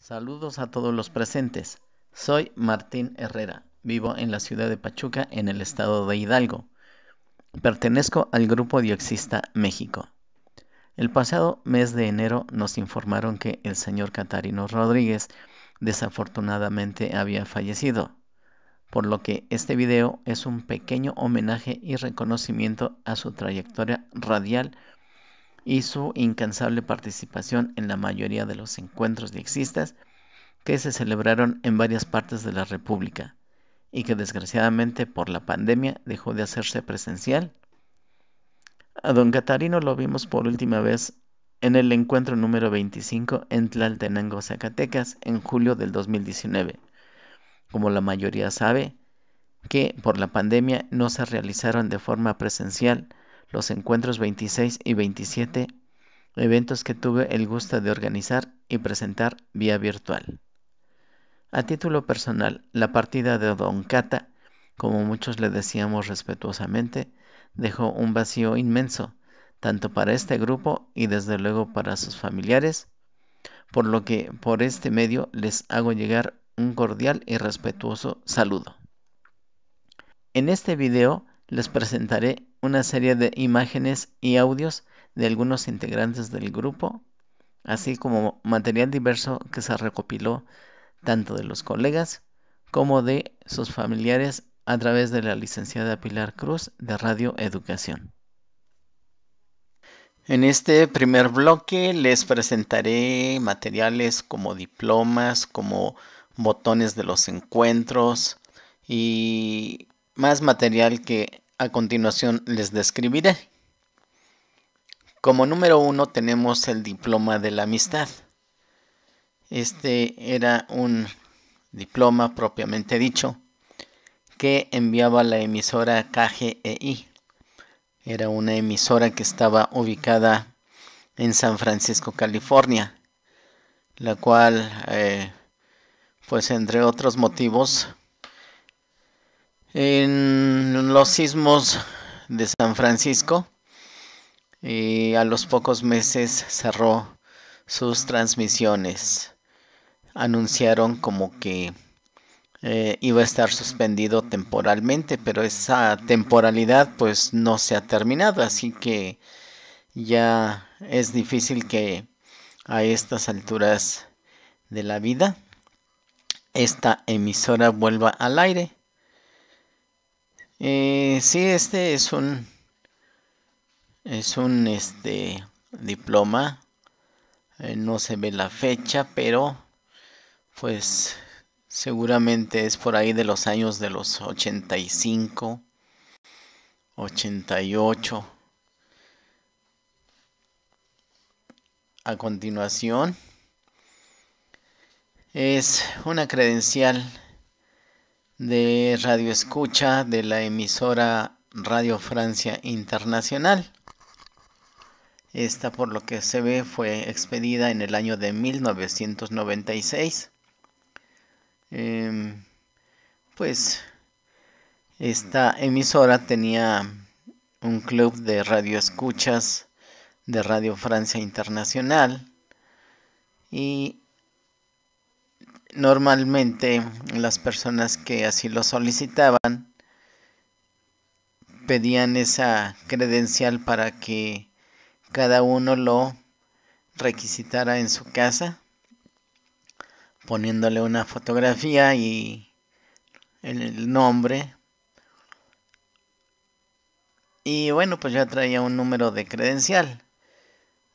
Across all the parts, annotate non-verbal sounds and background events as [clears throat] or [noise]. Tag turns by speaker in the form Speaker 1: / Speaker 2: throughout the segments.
Speaker 1: Saludos a todos los presentes. Soy Martín Herrera. Vivo en la ciudad de Pachuca, en el estado de Hidalgo. Pertenezco al Grupo Dioxista México. El pasado mes de enero nos informaron que el señor Catarino Rodríguez desafortunadamente había fallecido, por lo que este video es un pequeño homenaje y reconocimiento a su trayectoria radial y su incansable participación en la mayoría de los encuentros existas que se celebraron en varias partes de la República y que desgraciadamente por la pandemia dejó de hacerse presencial. A don Catarino lo vimos por última vez en el encuentro número 25 en Tlaltenango, Zacatecas, en julio del 2019. Como la mayoría sabe, que por la pandemia no se realizaron de forma presencial los encuentros 26 y 27, eventos que tuve el gusto de organizar y presentar vía virtual. A título personal, la partida de Don Cata, como muchos le decíamos respetuosamente, dejó un vacío inmenso, tanto para este grupo y desde luego para sus familiares, por lo que por este medio les hago llegar un cordial y respetuoso saludo. En este video les presentaré una serie de imágenes y audios de algunos integrantes del grupo, así como material diverso que se recopiló tanto de los colegas como de sus familiares a través de la licenciada Pilar Cruz de Radio Educación. En este primer bloque les presentaré materiales como diplomas, como botones de los encuentros y más material que a continuación les describiré. Como número uno tenemos el diploma de la amistad. Este era un diploma propiamente dicho que enviaba la emisora KGEI. Era una emisora que estaba ubicada en San Francisco, California, la cual, eh, pues entre otros motivos, en los sismos de San Francisco, y a los pocos meses cerró sus transmisiones. Anunciaron como que eh, iba a estar suspendido temporalmente, pero esa temporalidad pues no se ha terminado, así que ya es difícil que a estas alturas de la vida esta emisora vuelva al aire. Eh, sí, este es un es un este diploma. Eh, no se ve la fecha, pero pues seguramente es por ahí de los años de los 85, 88. A continuación es una credencial de Radio Escucha de la emisora Radio Francia Internacional. Esta, por lo que se ve, fue expedida en el año de 1996. Em, pues esta emisora tenía un club de radio escuchas de Radio Francia Internacional y Normalmente las personas que así lo solicitaban pedían esa credencial para que cada uno lo requisitara en su casa poniéndole una fotografía y el nombre y bueno, pues ya traía un número de credencial.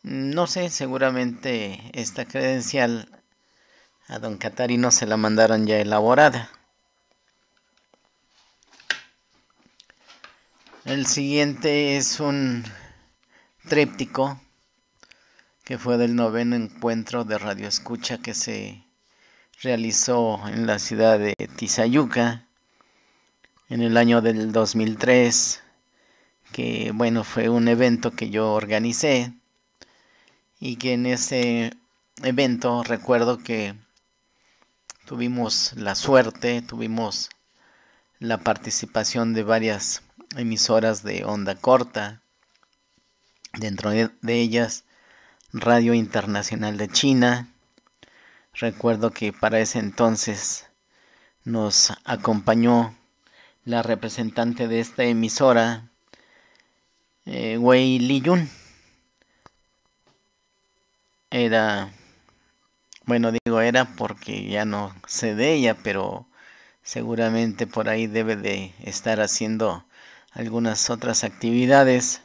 Speaker 1: No sé, seguramente esta credencial a don Catarino se la mandaron ya elaborada. El siguiente es un tríptico que fue del noveno encuentro de Radio Escucha que se realizó en la ciudad de Tizayuca en el año del 2003, que bueno, fue un evento que yo organicé y que en ese evento recuerdo que tuvimos la suerte, tuvimos la participación de varias emisoras de onda corta, dentro de ellas Radio Internacional de China. Recuerdo que para ese entonces nos acompañó la representante de esta emisora, eh, Wei Liyun. Era bueno, digo era porque ya no sé de ella, pero seguramente por ahí debe de estar haciendo algunas otras actividades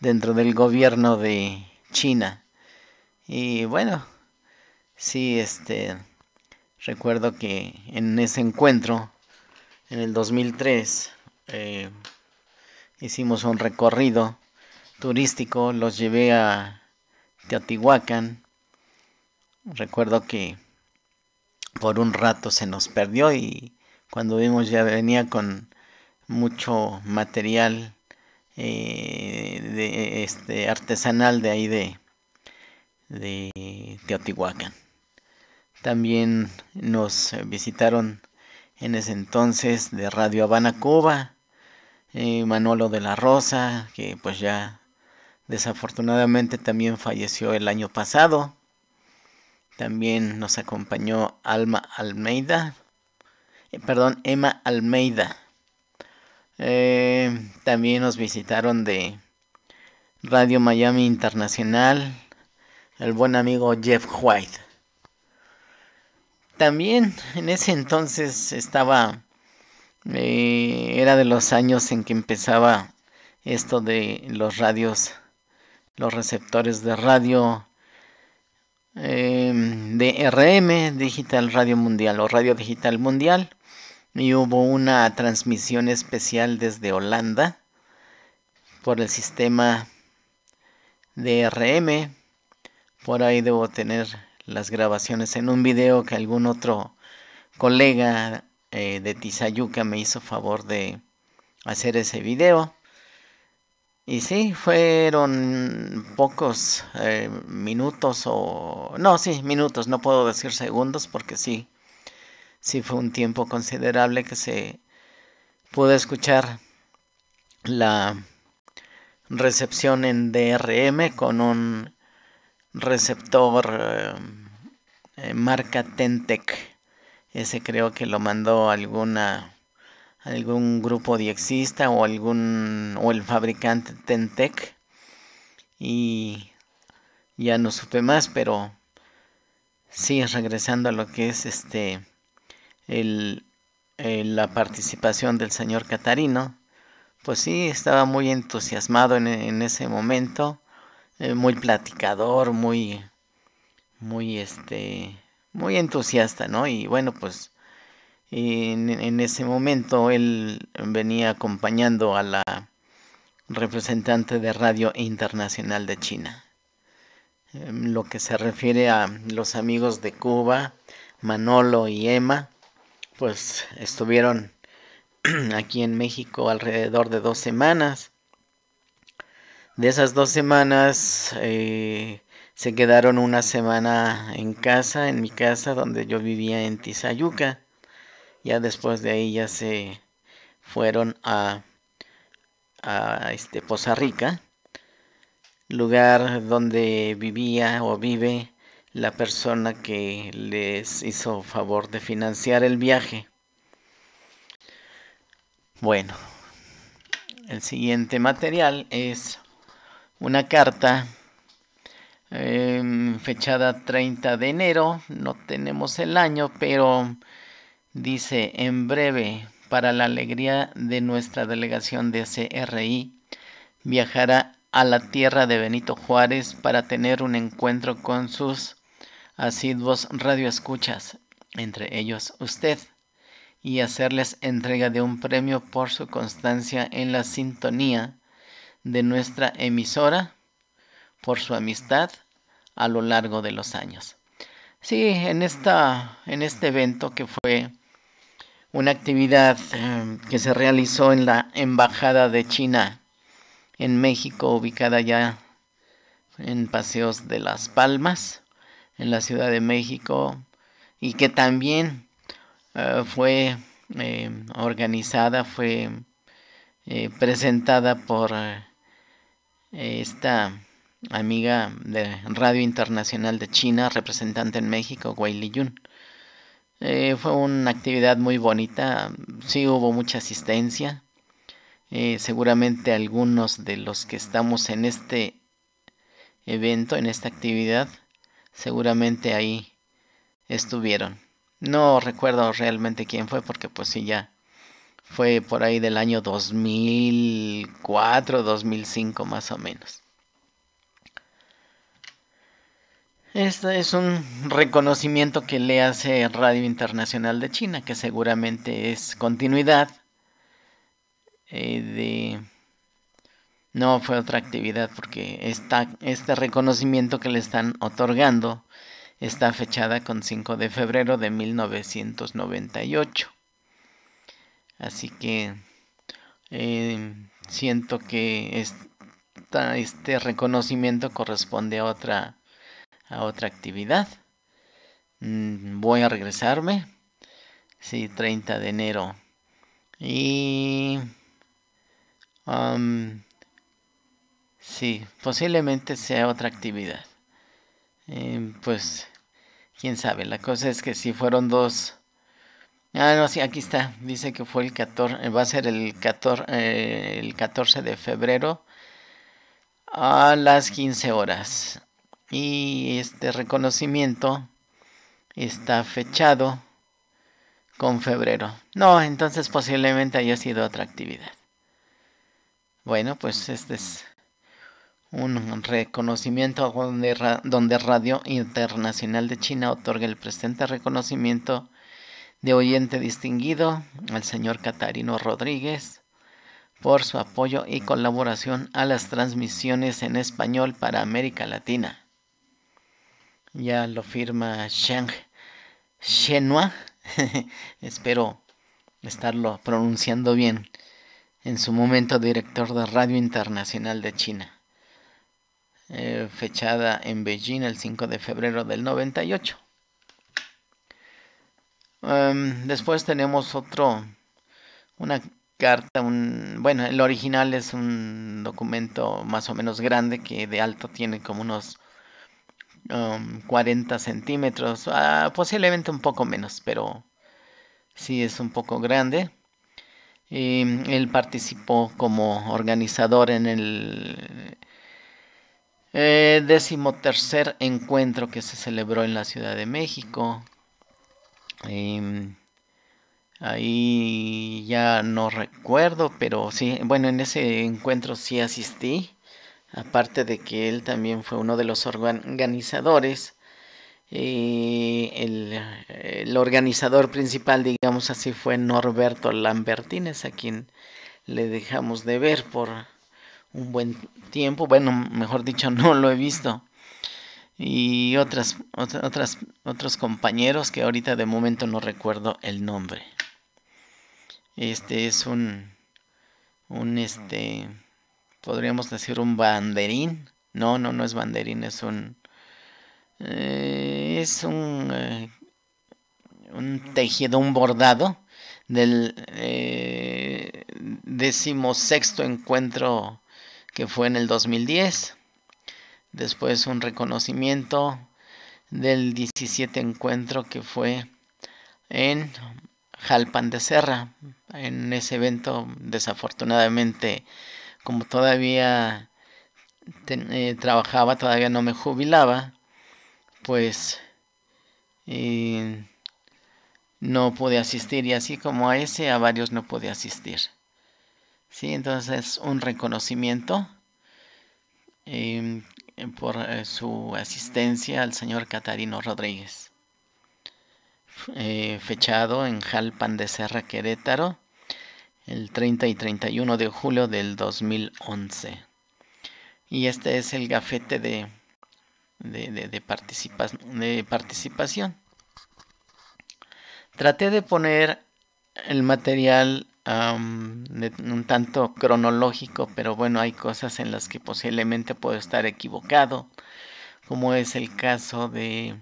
Speaker 1: dentro del gobierno de China. Y bueno, sí, este, recuerdo que en ese encuentro, en el 2003, eh, hicimos un recorrido turístico, los llevé a Teotihuacán, Recuerdo que por un rato se nos perdió y cuando vimos ya venía con mucho material eh, de, este, artesanal de ahí de, Teotihuacán. También nos visitaron en ese entonces de Radio Habana Cuba, eh, Manolo de la Rosa, que pues ya desafortunadamente también falleció el año pasado. También nos acompañó Alma Almeida. Eh, perdón, Emma Almeida. Eh, también nos visitaron de Radio Miami Internacional. El buen amigo Jeff White. También en ese entonces estaba... Eh, era de los años en que empezaba esto de los radios, los receptores de radio Em, de RM, Digital Radio Mundial o Radio Digital Mundial. Y hubo una transmisión especial desde Holanda por el sistema de RM. Por ahí debo tener las grabaciones en un video que algún otro colega eh, de Tizayuca me hizo favor de hacer ese video. Y sí, fueron pocos eh, minutos o... No, sí, minutos, no puedo decir segundos porque sí, sí fue un tiempo considerable que se pudo escuchar la recepción en DRM con un receptor eh, eh, marca Tentec. Ese creo que lo mandó alguna algún grupo diexista o algún o el fabricante Tentec y ya no supe más, pero sí regresando a lo que es este el, eh, la participación del señor Catarino, pues sí estaba muy entusiasmado en, ese momento, eh, muy platicador, muy muy este muy entusiasta, ¿no? Y bueno, pues en, en ese momento él venía acompañando a la representante de Radio Internacional de China. Em, lo que se refiere a los amigos de Cuba, Manolo y Emma, pues estuvieron [clears throat] aquí en México alrededor de dos semanas. De esas dos semanas eh, se quedaron una semana en casa, en mi casa donde yo vivía en Tizayuca. Ya después de ahí ya se fueron a, a este, Poza Rica, lugar donde vivía o vive la persona que les hizo favor de financiar el viaje. Bueno, el siguiente material es una carta em, fechada 30 de enero, no tenemos el año, pero dice, en breve, para la alegría de nuestra delegación de CRI, viajará a la tierra de Benito Juárez para tener un encuentro con sus asiduos radioescuchas, entre ellos usted, y hacerles entrega de un premio por su constancia en la sintonía de nuestra emisora, por su amistad a lo largo de los años. Sí, en, esta, en este evento que fue una actividad eh, que se realizó en la Embajada de China en México, ubicada ya en Paseos de las Palmas, en la Ciudad de México, y que también eh, fue eh, organizada, fue presentada por esta amiga de Radio Internacional de China, representante en México, Wei Liyun. Eh, fue una actividad muy bonita, sí hubo mucha asistencia. Eh, seguramente algunos de los que estamos en este evento, en esta actividad, seguramente ahí estuvieron. No recuerdo realmente quién fue porque pues sí ya fue por ahí del año 2004, 2005 más o menos. Este es un reconocimiento que le hace Radio Internacional de China, que seguramente es continuidad eh, No fue otra actividad porque este reconocimiento que le están otorgando está fechada con 5 de febrero de 1998. Así que eh, siento que este reconocimiento corresponde a otra a otra actividad. Mm, voy a regresarme. Sí, 30 de enero. Y... Um, sí, posiblemente sea otra actividad. Em, pues, quién sabe. La cosa es que si fueron dos... Ah, no, sí, aquí está. Dice que fue el 14, eh, va a ser el 14, eh, el 14 de febrero a las 15 horas y este reconocimiento está fechado con febrero. No, entonces posiblemente haya sido otra actividad. Bueno, pues este es un reconocimiento donde, donde Radio Internacional de China otorga el presente reconocimiento de oyente distinguido al señor Catarino Rodríguez por su apoyo y colaboración a las transmisiones en español para América Latina. Ya lo firma Shang Shenhua. [laughs] Espero estarlo pronunciando bien. En su momento director de Radio Internacional de China. Eh, fechada en Beijing el 5 de febrero del 98. Em, después tenemos otro, una carta, un, bueno, el original es un documento más o menos grande que de alto tiene como unos 40 um, centímetros, ah, posiblemente un poco menos, pero si es un poco grande. él participó como organizador en el eh, decimotercer encuentro que se celebró en la Ciudad de México. Em, ahí ya no recuerdo, pero sí, bueno, en ese encuentro sí asistí aparte de que él también fue uno de los organizadores, eh, el, organizador principal, digamos así, fue Norberto Lambertines, a quien le dejamos de ver por un buen tiempo, bueno, mejor dicho, [laughs] no lo he visto, y otras, otras, otros compañeros que ahorita de momento no recuerdo el nombre. Este es un, un este, podríamos decir un banderín. No, no, no es banderín, es un... Eh, es un... Eh, un tejido, un bordado del eh, decimosexto encuentro que fue en el 2010. Después un reconocimiento del 17 encuentro que fue en Jalpan de Serra. En ese evento desafortunadamente como todavía eh, trabajaba, todavía no me jubilaba, pues eh, no pude asistir y así como a ese, a varios no pude asistir. Sí, entonces un reconocimiento em, por eh, su asistencia al señor Catarino Rodríguez, fechado en Jalpan de Serra, Querétaro, el 30 y 31 de julio del 2011. Y este es el gafete de, de, de, participación. Traté de poner el material un tanto cronológico, pero bueno, hay cosas en las que posiblemente puedo estar equivocado, como es el caso de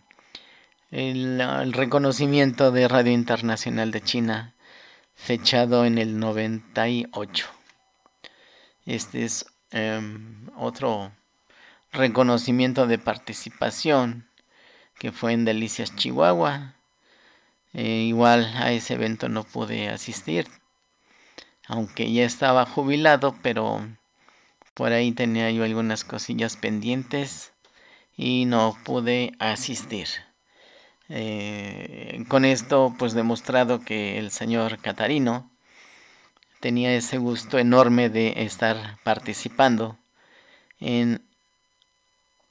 Speaker 1: el reconocimiento de Radio Internacional de China fechado en el 98. Este es em, otro reconocimiento de participación que fue en Delicias, Chihuahua. Eh, igual a ese evento no pude asistir, aunque ya estaba jubilado, pero por ahí tenía yo algunas cosillas pendientes y no pude asistir. Eh, con esto, pues demostrado que el señor Catarino tenía ese gusto enorme de estar participando en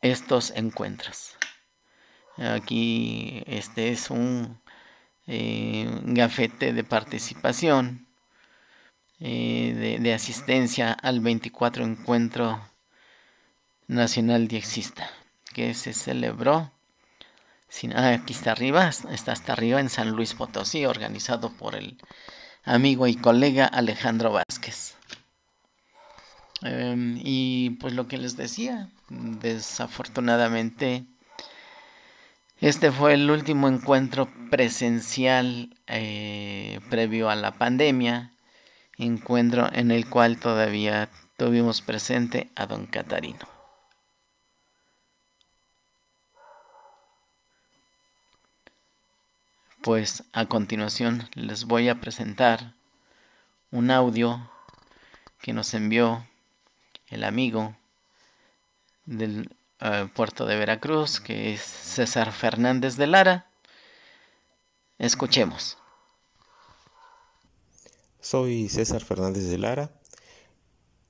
Speaker 1: estos encuentros. Aquí este es un eh, gafete de participación, eh, de, de, asistencia al 24 Encuentro Nacional Diexista, que se celebró sin, nada ah, aquí está arriba, está hasta arriba en San Luis Potosí, organizado por el amigo y colega Alejandro Vázquez. Em, y pues lo que les decía, desafortunadamente, este fue el último encuentro presencial eh, previo a la pandemia, encuentro en el cual todavía tuvimos presente a don Catarino. pues a continuación les voy a presentar un audio que nos envió el amigo del eh, puerto de Veracruz, que es César Fernández de Lara.
Speaker 2: Escuchemos. Soy César Fernández de Lara.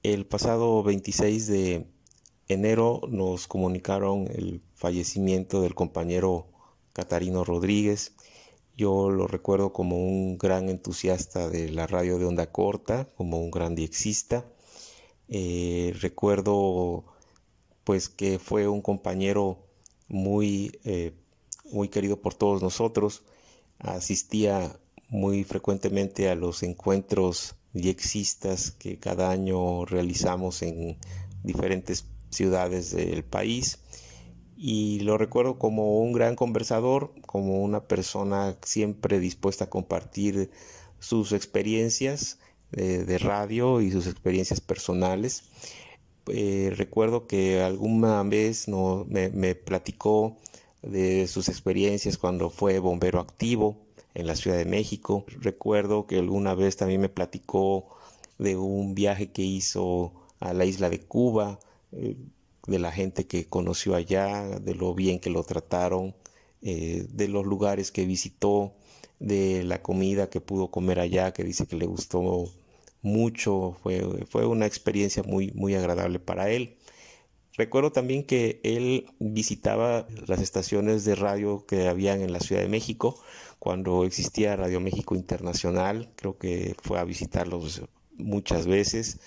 Speaker 2: El pasado 26 de enero nos comunicaron el fallecimiento del compañero Catarino Rodríguez, yo lo recuerdo como un gran entusiasta de la radio de onda corta, como un gran diexista. Eh, recuerdo pues que fue un compañero muy, eh, muy querido por todos nosotros. Asistía muy frecuentemente a los encuentros diexistas que cada año realizamos en diferentes ciudades del país y lo recuerdo como un gran conversador, como una persona siempre dispuesta a compartir sus experiencias de, radio y sus experiencias personales. Eh, recuerdo que alguna vez no, me, platicó de sus experiencias cuando fue bombero activo en la Ciudad de México. Recuerdo que alguna vez también me platicó de un viaje que hizo a la isla de Cuba, eh, de la gente que conoció allá, de lo bien que lo trataron, eh, de los lugares que visitó, de la comida que pudo comer allá, que dice que le gustó mucho, fue, fue una experiencia muy, muy agradable para él. Recuerdo también que él visitaba las estaciones de radio que habían en la Ciudad de México cuando existía Radio México Internacional. Creo que fue a visitarlos muchas veces.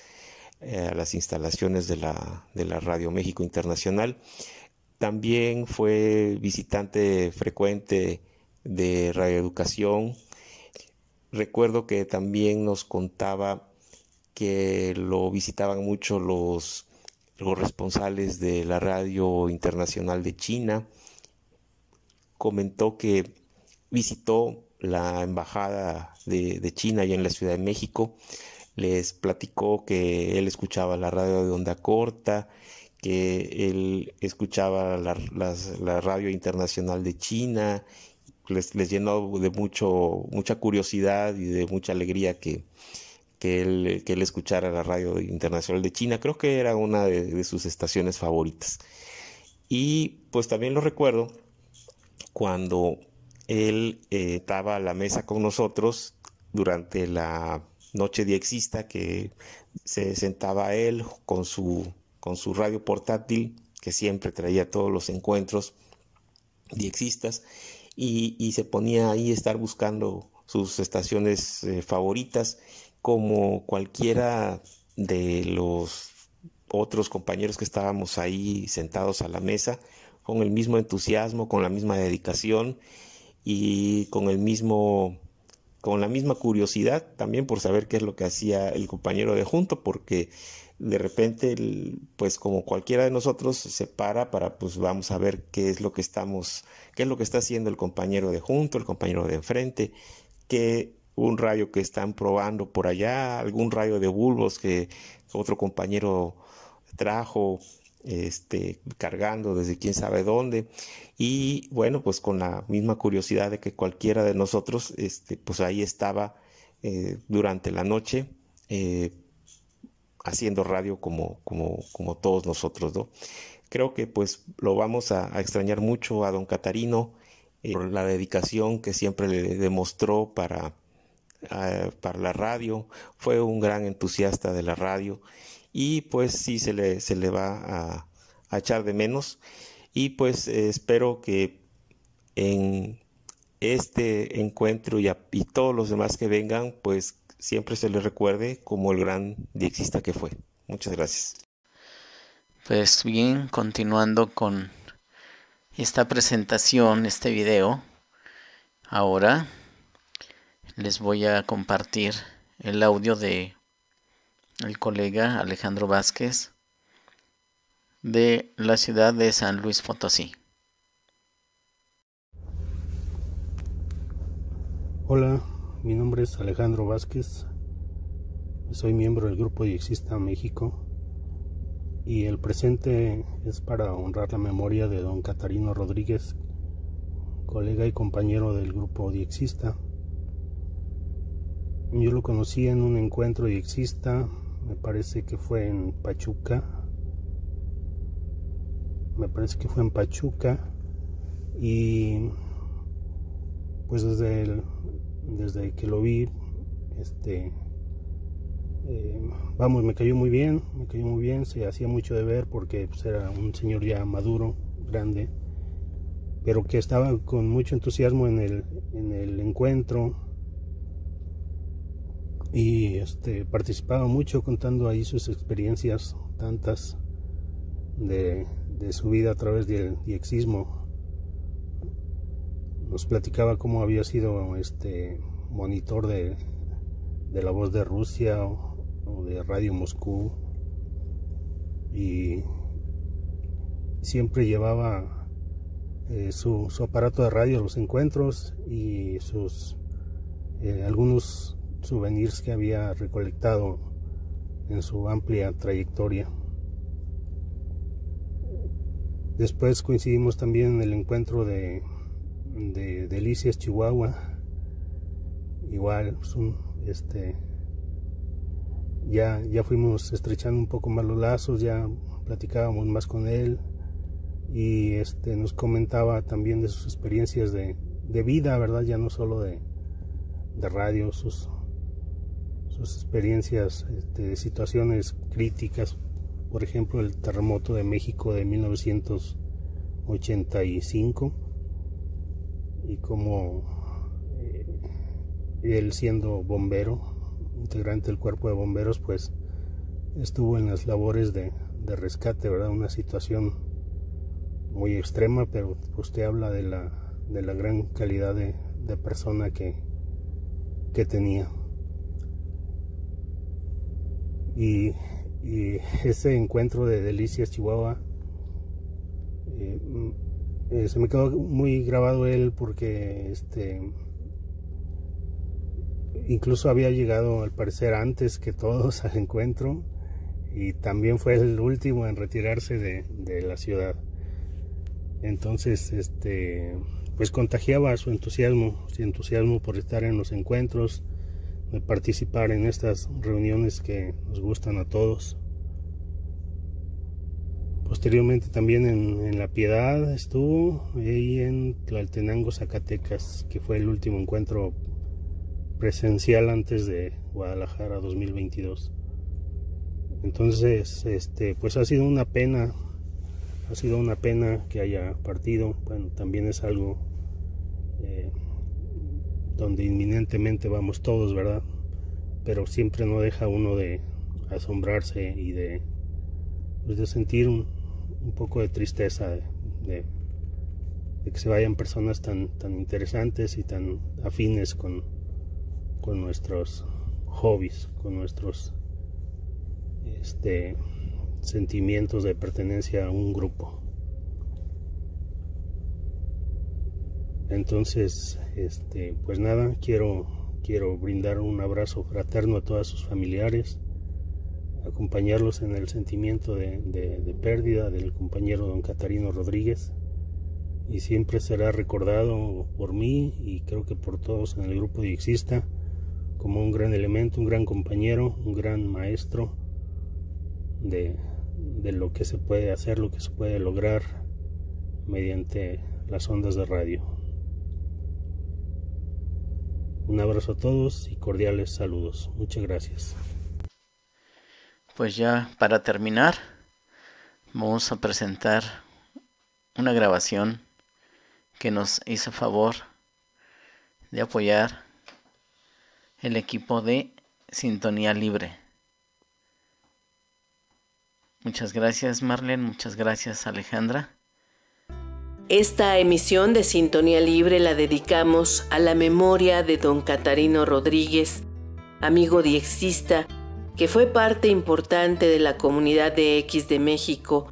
Speaker 2: Eh, a las instalaciones de la, de la Radio México Internacional. También fue visitante frecuente de Radio Educación. Recuerdo que también nos contaba que lo visitaban mucho los, los responsables de la radio internacional de China. Comentó que visitó la embajada de, de China allá en la Ciudad de México les platicó que él escuchaba la radio de onda corta, que él escuchaba la, radio internacional de China, les, llenó de mucho, mucha curiosidad y de mucha alegría que, él, que escuchara la radio internacional de China, creo que era una de, sus estaciones favoritas. Y pues también lo recuerdo cuando él eh, estaba a la mesa con nosotros durante la noche diexista que se sentaba él con su, con su radio portátil que siempre traía todos los encuentros diexistas y, y se ponía ahí a estar buscando sus estaciones eh, favoritas como cualquiera de los otros compañeros que estábamos ahí sentados a la mesa con el mismo entusiasmo, con la misma dedicación y con el mismo con la misma curiosidad también por saber qué es lo que hacía el compañero de junto, porque de repente, pues como cualquiera de nosotros, se para para, pues vamos a ver qué es lo que estamos, qué es lo que está haciendo el compañero de junto, el compañero de enfrente, qué un rayo que están probando por allá, algún rayo de bulbos que otro compañero trajo, este, cargando desde quién sabe dónde. Y bueno, pues con la misma curiosidad de que cualquiera de nosotros, este, pues ahí estaba eh, durante la noche eh, haciendo radio como, como, como todos nosotros, ¿no? Creo que pues lo vamos a, extrañar mucho a don Catarino, eh, por la dedicación que siempre le demostró para, ah, para la radio, fue un gran entusiasta de la radio y pues sí se le, se le va a, echar de menos y pues espero que en este encuentro y, todos los demás que vengan pues siempre se le recuerde como el gran diexista que fue. Muchas gracias. Pues bien,
Speaker 1: continuando con esta presentación, este video, ahora les voy a compartir el audio de el colega Alejandro Vázquez de la ciudad de San Luis Potosí.
Speaker 3: Hola, mi nombre es Alejandro Vázquez, soy miembro del grupo Diexista México y el presente es para honrar la memoria de don Catarino Rodríguez, colega y compañero del grupo Diexista. Yo lo conocí en un encuentro diexista me parece que fue en Pachuca me parece que fue en Pachuca y pues desde desde que lo vi este eh, vamos me cayó muy bien me cayó muy bien se hacía mucho de ver porque pues, era un señor ya maduro grande pero que estaba con mucho entusiasmo en el, en el encuentro y este, participaba mucho contando ahí sus experiencias tantas de, su vida a través del diexismo. Nos platicaba cómo había sido este monitor de, la voz de Rusia o, de Radio Moscú y siempre llevaba eh, su, aparato de radio a los encuentros y sus eh, algunos souvenirs que había recolectado en su amplia trayectoria. Después coincidimos también en el encuentro de, de Delicias Chihuahua. Igual, este, ya, ya fuimos estrechando un poco más los lazos, ya platicábamos más con él y este, nos comentaba también de sus experiencias de, de vida, ¿verdad? Ya no solo de, de radio, sus, sus experiencias, de este, situaciones críticas, por ejemplo el terremoto de México de 1985 y como eh, él siendo bombero, integrante del cuerpo de bomberos, pues estuvo en las labores de, rescate, ¿verdad? Una situación muy extrema, pero usted habla de la, de la gran calidad de, de persona que, que tenía y, ese encuentro de Delicias Chihuahua eh, mm, eh, se me quedó muy grabado él porque este incluso había llegado al parecer antes que todos [laughs] al encuentro y también fue el último en retirarse de, de la ciudad entonces este pues contagiaba su entusiasmo su entusiasmo por estar en los encuentros de participar en estas reuniones que nos gustan a todos. Posteriormente también en, La Piedad estuvo y en Tlaltenango, Zacatecas, que fue el último encuentro presencial antes de Guadalajara 2022. Entonces, este, pues ha sido una pena, ha sido una pena que haya partido. Bueno, también es algo eh, donde inminentemente vamos todos, ¿verdad? Pero siempre no deja uno de asombrarse y de, pues, de sentir un, poco de tristeza de, que se vayan personas tan, tan interesantes y tan afines con, con nuestros hobbies, con nuestros este, sentimientos de pertenencia a un grupo. entonces este pues nada quiero quiero brindar un abrazo fraterno a todas sus familiares acompañarlos en el sentimiento de, pérdida del compañero don Catarino Rodríguez y siempre será recordado por mí y creo que por todos en el grupo Exista como un gran elemento, un gran compañero, un gran maestro de lo que se puede hacer, lo que se puede lograr mediante las ondas de radio. Un abrazo a todos y cordiales saludos. Muchas gracias.
Speaker 1: Pues ya para terminar, vamos a presentar una grabación que nos hizo favor de apoyar el equipo de Sintonía Libre. Muchas gracias Marlene, muchas gracias Alejandra.
Speaker 4: Esta emisión de Sintonía Libre la dedicamos a la memoria de don Catarino Rodríguez, amigo diexista, que fue parte importante de la comunidad de X de México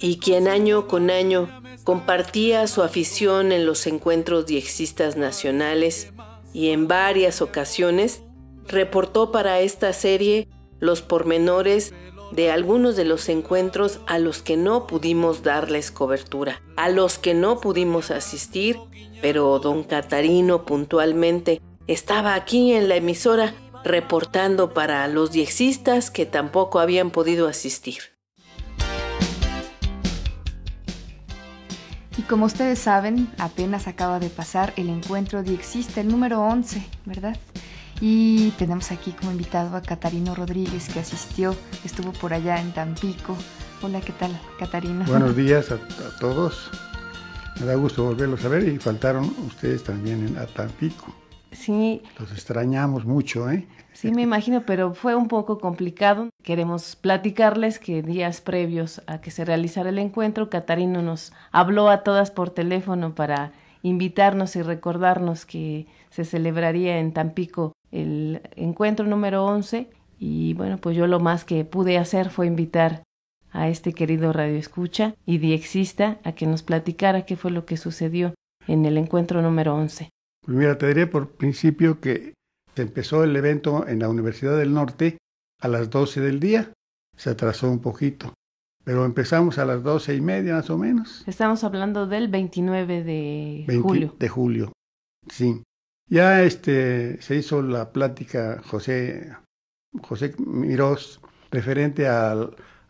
Speaker 4: y quien año con año compartía su afición en los encuentros diexistas nacionales y en varias ocasiones reportó para esta serie los pormenores de algunos de los encuentros a los que no pudimos darles cobertura, a los que no pudimos asistir, pero don Catarino puntualmente estaba aquí en la emisora reportando para los diexistas que tampoco habían podido asistir. Y como ustedes saben, apenas acaba de pasar el encuentro
Speaker 1: diexista, el número 11, ¿verdad? Y tenemos aquí como invitado a Catarino Rodríguez, que asistió, estuvo por allá en Tampico. Hola, ¿qué tal, Catarino? Buenos [laughs]
Speaker 5: días a, todos. Me da gusto volverlos a ver y faltaron ustedes también en, a Tampico. Sí. Los extrañamos mucho, ¿eh?
Speaker 4: Sí, me imagino, pero fue un poco complicado. Queremos platicarles que días previos a que se realizara el encuentro, Catarino nos habló a todas por teléfono para invitarnos y recordarnos que se celebraría en Tampico el encuentro número 11 y bueno, pues yo lo más que pude hacer fue invitar a este querido radioescucha y diexista a que nos platicara qué fue lo que sucedió en el encuentro número 11.
Speaker 5: Pues mira, te diré por principio que se empezó el evento en la Universidad del Norte a las 12 del día, se atrasó un poquito, pero empezamos a las doce y media más o menos.
Speaker 4: Estamos hablando del 29 de julio.
Speaker 5: De julio, sí. Ya este, se hizo la plática José, José Mirós referente a,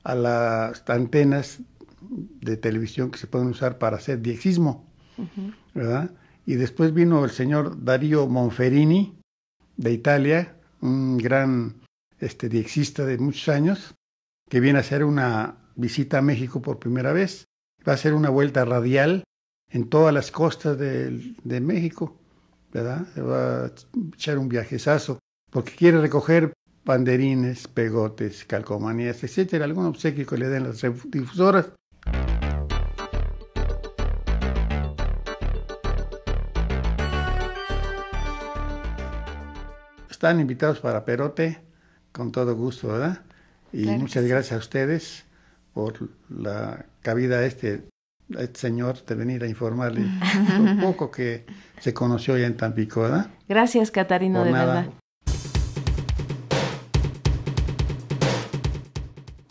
Speaker 5: las antenas de televisión que se pueden usar para hacer diexismo, ¿verdad? Y después vino el señor Darío Monferini de Italia, un gran este, diexista de muchos años, que viene a hacer una visita a México por primera vez. Va a hacer una vuelta radial en todas las costas de México. ¿verdad? va a echar un viajezazo porque quiere recoger banderines, pegotes, calcomanías, etcétera, algún obsequio que le den las difusoras. Están invitados para Perote, con todo gusto, ¿verdad? Y muchas gracias a ustedes por la cabida a este el señor de venir a informarle un [laughs] poco que se conoció ya en Tampico, ¿verdad?
Speaker 4: Gracias, Catarino, de verdad.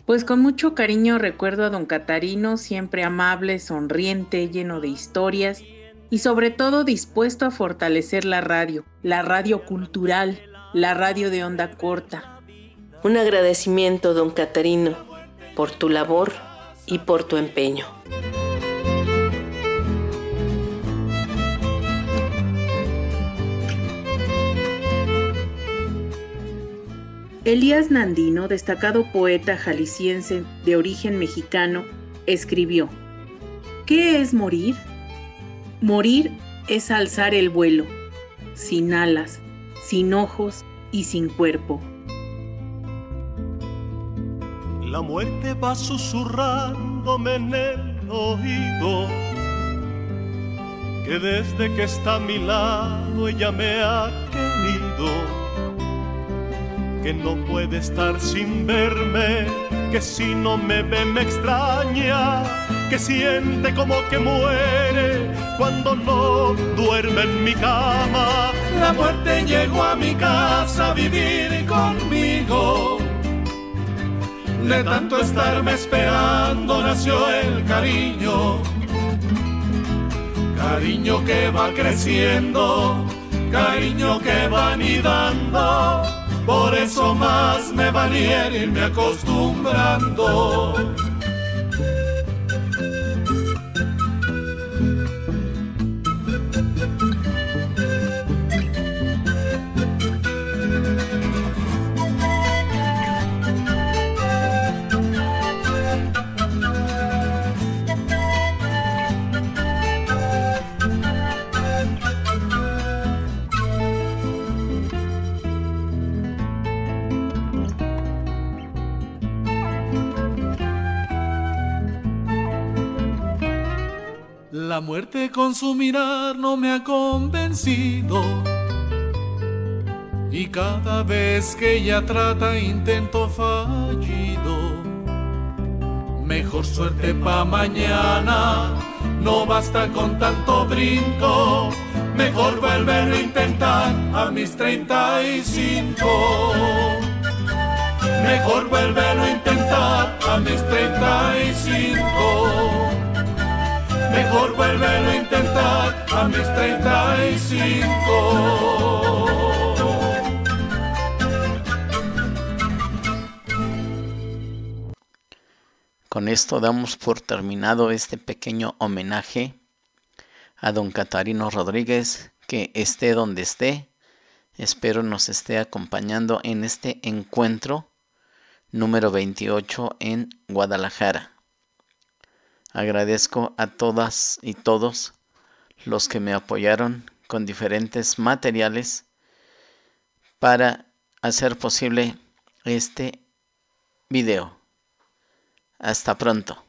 Speaker 4: Pues con mucho cariño recuerdo a don Catarino, siempre amable, sonriente, lleno de historias y sobre todo dispuesto a fortalecer la radio, la radio cultural, la radio de onda corta. Un agradecimiento, don Catarino, por tu labor y por tu empeño. Elías Nandino, destacado poeta jalisciense de origen mexicano, escribió, ¿Qué es morir? Morir es alzar el vuelo, sin alas, sin ojos y sin cuerpo. La muerte va susurrándome en el
Speaker 3: oído, que desde que está a mi lado ella me ha querido que no puede estar sin verme, que si no me ve me extraña, que siente como que muere cuando no duerme en mi
Speaker 2: cama.
Speaker 3: La muerte llegó a mi casa a vivir conmigo.
Speaker 2: De tanto estarme esperando nació el cariño, cariño que va creciendo,
Speaker 3: cariño que va ni dando por eso más me valía irme acostumbrando. La muerte con su mirar no me ha convencido. Y cada vez que ella trata intento fallido. Mejor suerte pa' mañana, no basta con tanto brinco. Mejor volverlo a intentar a mis 35. Mejor volverlo a intentar a mis 35 mejor a intentar a mis 35.
Speaker 1: Con esto damos por terminado este pequeño homenaje a don Catarino Rodríguez, que esté donde esté, espero nos esté acompañando en este encuentro número 28 en Guadalajara. Agradezco a todas y todos los que me apoyaron con diferentes materiales para hacer posible este video. Hasta pronto.